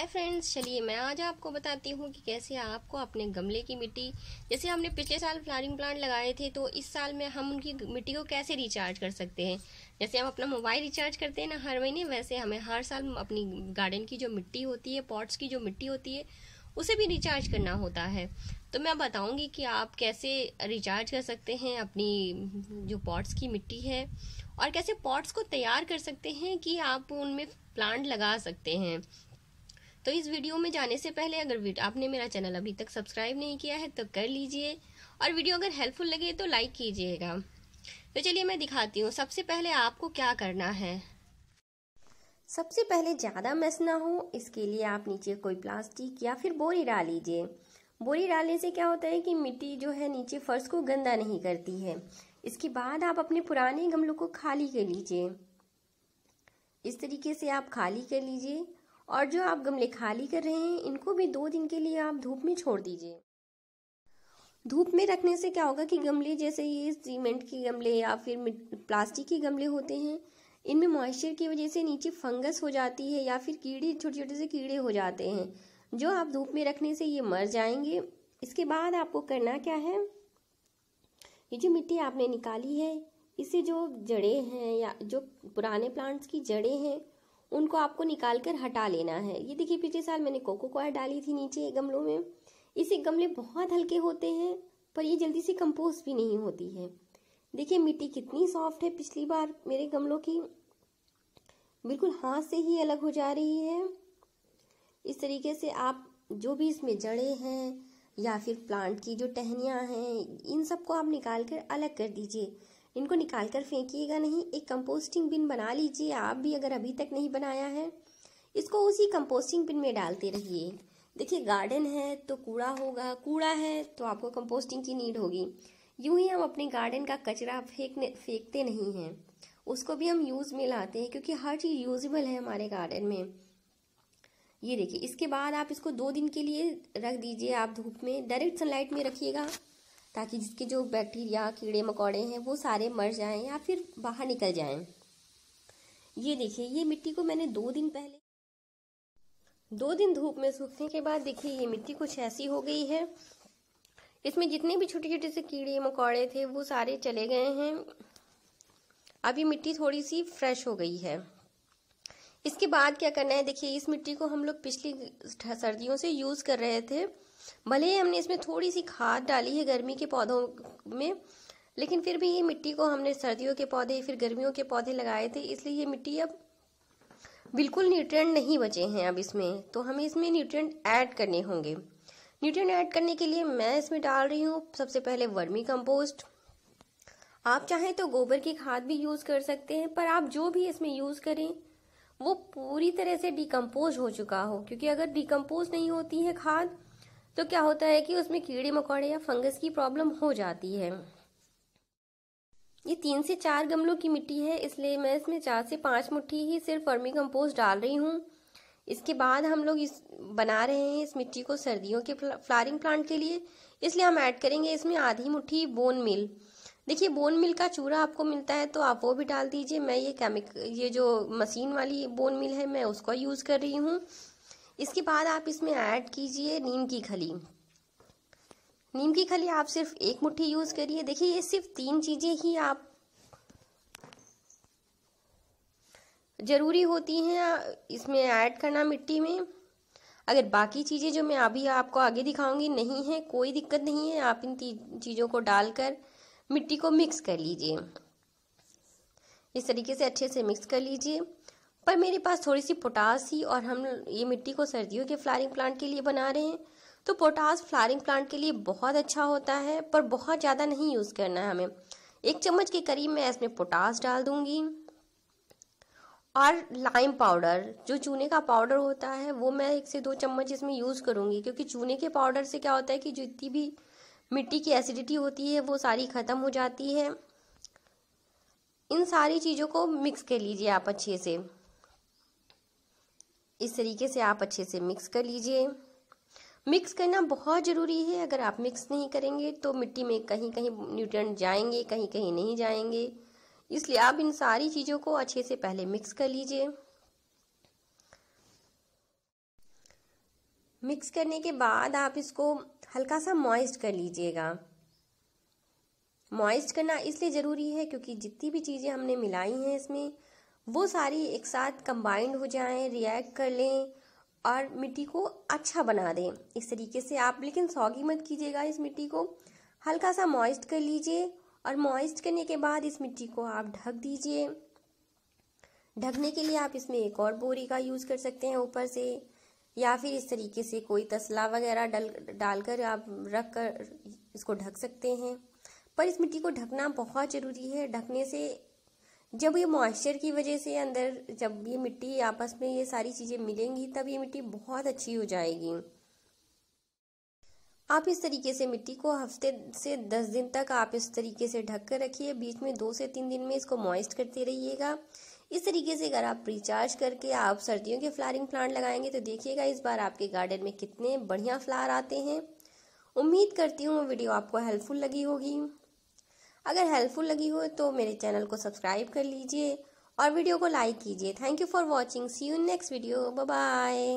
hi friends चलिए मैं आज आपको बताती हूँ कि कैसे आपको अपने गमले की मिट्टी जैसे हमने पिछले साल फ्लावरिंग प्लांट लगाए थे तो इस साल में हम उनकी मिट्टी को कैसे रिचार्ज कर सकते हैं जैसे हम अपना मोबाइल रिचार्ज करते हैं ना हर महीने वैसे हमें हर साल अपनी गार्डन की जो मिट्टी होती है पॉट्स की जो मिट्टी होती है उसे भी रिचार्ज करना होता है तो मैं बताऊंगी कि आप कैसे रिचार्ज कर सकते हैं अपनी जो पॉट्स की मिट्टी है और कैसे पॉट्स को तैयार कर सकते हैं कि आप उनमें प्लांट लगा सकते हैं तो इस वीडियो में जाने से पहले अगर आपने मेरा चैनल अभी तक सब्सक्राइब नहीं किया है तो कर लीजिए और वीडियो अगर हेल्पफुल लगे तो लाइक कीजिएगा तो चलिए मैं दिखाती हूँ सबसे पहले आपको क्या करना है सबसे पहले ज़्यादा मस ना हो इसके लिए आप नीचे कोई प्लास्टिक या फिर बोरी डाल लीजिए बोरी डालने से क्या होता है कि मिट्टी जो है नीचे फर्श को गंदा नहीं करती है इसके बाद आप अपने पुराने गमलों को खाली कर लीजिए इस तरीके से आप खाली कर लीजिए और जो आप गमले खाली कर रहे हैं इनको भी दो दिन के लिए आप धूप में छोड़ दीजिए धूप में रखने से क्या होगा कि गमले जैसे ये सीमेंट के गमले या फिर प्लास्टिक के गमले होते हैं इनमें मॉइस्चर की वजह से नीचे फंगस हो जाती है या फिर कीड़े छोटे छोटे से कीड़े हो जाते हैं जो आप धूप में रखने से ये मर जाएंगे इसके बाद आपको करना क्या है ये जो मिट्टी आपने निकाली है इसे जो जड़े हैं या जो पुराने प्लांट्स की जड़े हैं उनको आपको निकाल कर हटा लेना है ये देखिए पिछले साल मैंने कोको को डाली थी नीचे गमलों में इसे गमले बहुत हल्के होते हैं पर ये जल्दी से कंपोस्ट भी नहीं होती है देखिए मिट्टी कितनी सॉफ्ट है पिछली बार मेरे गमलों की बिल्कुल हाथ से ही अलग हो जा रही है इस तरीके से आप जो भी इसमें जड़े हैं या फिर प्लांट की जो टहनियाँ हैं इन सबको आप निकाल कर अलग कर दीजिए इनको निकाल कर फेंकीेगा नहीं एक कंपोस्टिंग बिन बना लीजिए आप भी अगर अभी तक नहीं बनाया है इसको उसी कंपोस्टिंग बिन में डालते रहिए देखिए गार्डन है तो कूड़ा होगा कूड़ा है तो आपको कंपोस्टिंग की नीड होगी यूं ही हम अपने गार्डन का कचरा फेंकने फेंकते नहीं हैं उसको भी हम यूज़ में लाते हैं क्योंकि हर चीज़ यूजबल है हमारे गार्डन में ये देखिए इसके बाद आप इसको दो दिन के लिए रख दीजिए आप धूप में डायरेक्ट सनलाइट में रखिएगा ताकि जिसके जो बैक्टीरिया कीड़े मकोड़े हैं वो सारे मर जाएं या फिर बाहर निकल जाएं ये देखिए ये मिट्टी को मैंने दो दिन पहले दो दिन धूप में सूखने के बाद देखिए ये मिट्टी कुछ ऐसी हो गई है इसमें जितने भी छोटे छोटे से कीड़े मकोड़े थे वो सारे चले गए हैं अभी मिट्टी थोड़ी सी फ्रेश हो गई है इसके बाद क्या करना है देखिए इस मिट्टी को हम लोग पिछली सर्दियों से यूज़ कर रहे थे भले ही हमने इसमें थोड़ी सी खाद डाली है गर्मी के पौधों में लेकिन फिर भी ये मिट्टी को हमने सर्दियों के पौधे फिर गर्मियों के पौधे लगाए थे इसलिए ये मिट्टी अब बिल्कुल न्यूट्रिएंट नहीं बचे हैं अब इसमें तो हमें इसमें न्यूट्रिएंट ऐड करने होंगे न्यूट्रिएंट ऐड करने के लिए मैं इसमें डाल रही हूँ सबसे पहले वर्मी कंपोस्ट आप चाहें तो गोबर की खाद भी यूज़ कर सकते हैं पर आप जो भी इसमें यूज़ करें वो पूरी तरह से डिकम्पोज हो चुका हो क्योंकि अगर डिकम्पोज नहीं होती है खाद तो क्या होता है कि उसमें कीड़े मकोड़े या फंगस की प्रॉब्लम हो जाती है ये तीन से चार गमलों की मिट्टी है इसलिए मैं इसमें चार से पाँच मुट्ठी ही सिर्फ फर्मी कंपोस्ट डाल रही हूँ इसके बाद हम लोग इस बना रहे हैं इस मिट्टी को सर्दियों के फ्लारिंग प्लांट के लिए इसलिए हम ऐड करेंगे इसमें आधी मुट्ठी बोन मिल देखिए बोन मिल का चूरा आपको मिलता है तो आप वो भी डाल दीजिए मैं ये केमिक ये जो मशीन वाली बोन मिल है मैं उसका यूज़ कर रही हूँ इसके बाद आप इसमें ऐड कीजिए नीम की खली नीम की खली आप सिर्फ एक मुट्ठी यूज़ करिए देखिए ये सिर्फ तीन चीज़ें ही आप ज़रूरी होती हैं इसमें ऐड करना मिट्टी में अगर बाकी चीज़ें जो मैं अभी आपको आगे दिखाऊंगी नहीं है कोई दिक्कत नहीं है आप इन चीज़ों को डालकर मिट्टी को मिक्स कर लीजिए इस तरीके से अच्छे से मिक्स कर लीजिए पर मेरे पास थोड़ी सी पोटास ही और हम ये मिट्टी को सर्दियों के फ्लारिंग प्लांट के लिए बना रहे हैं तो पोटास फ्लारिंग प्लांट के लिए बहुत अच्छा होता है पर बहुत ज़्यादा नहीं यूज़ करना है हमें एक चम्मच के करीब मैं इसमें पोटास डाल दूंगी और लाइम पाउडर जो चूने का पाउडर होता है वो मैं एक से दो चम्मच इसमें यूज़ करूँगी क्योंकि चूने के पाउडर से क्या होता है कि जितनी भी मिट्टी की एसिडिटी होती है वो सारी ख़त्म हो जाती है इन सारी चीज़ों को मिक्स कर लीजिए आप अच्छे से इस तरीके से आप अच्छे से मिक्स कर लीजिए मिक्स करना बहुत ज़रूरी है अगर आप मिक्स नहीं करेंगे तो मिट्टी में कहीं कहीं न्यूट्रिएंट जाएंगे कहीं कहीं नहीं जाएंगे इसलिए आप इन सारी चीज़ों को अच्छे से पहले मिक्स कर लीजिए मिक्स करने के बाद आप इसको हल्का सा मॉइस्ट कर लीजिएगा मॉइस्ट करना इसलिए ज़रूरी है क्योंकि जितनी भी चीज़ें हमने मिलाई हैं इसमें वो सारी एक साथ कंबाइंड हो जाएं रिएक्ट कर लें और मिट्टी को अच्छा बना दें इस तरीके से आप लेकिन सौगी मत कीजिएगा इस मिट्टी को हल्का सा मॉइस्ट कर लीजिए और मॉइस्ट करने के बाद इस मिट्टी को आप ढक दीजिए ढकने के लिए आप इसमें एक और बोरी का यूज़ कर सकते हैं ऊपर से या फिर इस तरीके से कोई तसला वगैरह डल डालकर आप रख कर इसको ढक सकते हैं पर इस मिट्टी को ढकना बहुत ज़रूरी है ढकने से जब ये मॉइस्चर की वजह से अंदर जब ये मिट्टी आपस में ये सारी चीज़ें मिलेंगी तब ये मिट्टी बहुत अच्छी हो जाएगी आप इस तरीके से मिट्टी को हफ्ते से दस दिन तक आप इस तरीके से ढक कर रखिए बीच में दो से तीन दिन में इसको मॉइस्ट करते रहिएगा इस तरीके से अगर आप रिचार्ज करके आप सर्दियों के फ्लारिंग प्लांट लगाएंगे तो देखिएगा इस बार आपके गार्डन में कितने बढ़िया फ्लार आते हैं उम्मीद करती हूँ वीडियो आपको हेल्पफुल लगी होगी अगर हेल्पफुल लगी हो तो मेरे चैनल को सब्सक्राइब कर लीजिए और वीडियो को लाइक कीजिए thank you for watching see you next video bye